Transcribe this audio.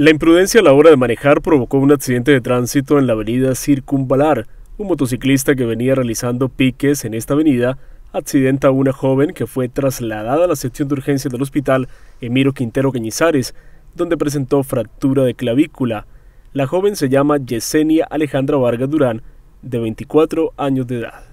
La imprudencia a la hora de manejar provocó un accidente de tránsito en la avenida Circunvalar. Un motociclista que venía realizando piques en esta avenida accidenta a una joven que fue trasladada a la sección de urgencias del hospital Emiro Quintero Cañizares, donde presentó fractura de clavícula. La joven se llama Yesenia Alejandra Vargas Durán, de 24 años de edad.